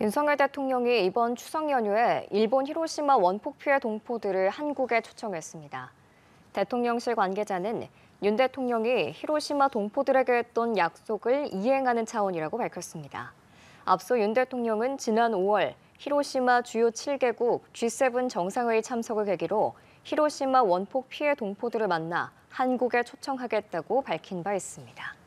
윤석열 대통령이 이번 추석 연휴에 일본 히로시마 원폭 피해 동포들을 한국에 초청했습니다. 대통령실 관계자는 윤 대통령이 히로시마 동포들에게 했던 약속을 이행하는 차원이라고 밝혔습니다. 앞서 윤 대통령은 지난 5월 히로시마 주요 7개국 G7 정상회의 참석을 계기로 히로시마 원폭 피해 동포들을 만나 한국에 초청하겠다고 밝힌 바 있습니다.